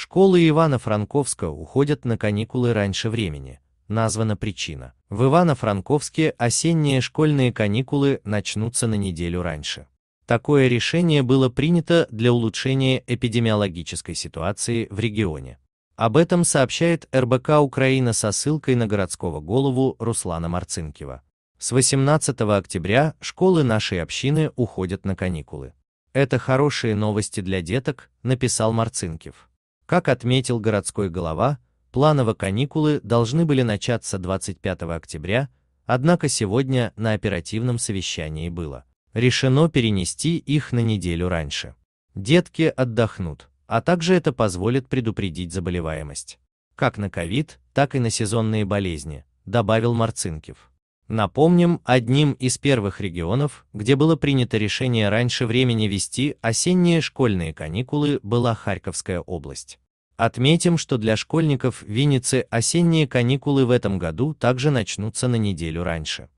Школы Ивано-Франковска уходят на каникулы раньше времени. Названа причина. В Ивано-Франковске осенние школьные каникулы начнутся на неделю раньше. Такое решение было принято для улучшения эпидемиологической ситуации в регионе. Об этом сообщает РБК Украина со ссылкой на городского голову Руслана Марцинкива. С 18 октября школы нашей общины уходят на каникулы. Это хорошие новости для деток, написал Марцинкив. Как отметил городской голова, планово каникулы должны были начаться 25 октября, однако сегодня на оперативном совещании было решено перенести их на неделю раньше. Детки отдохнут, а также это позволит предупредить заболеваемость. Как на ковид, так и на сезонные болезни, добавил Марцинкев. Напомним, одним из первых регионов, где было принято решение раньше времени вести осенние школьные каникулы, была Харьковская область. Отметим, что для школьников Винницы осенние каникулы в этом году также начнутся на неделю раньше.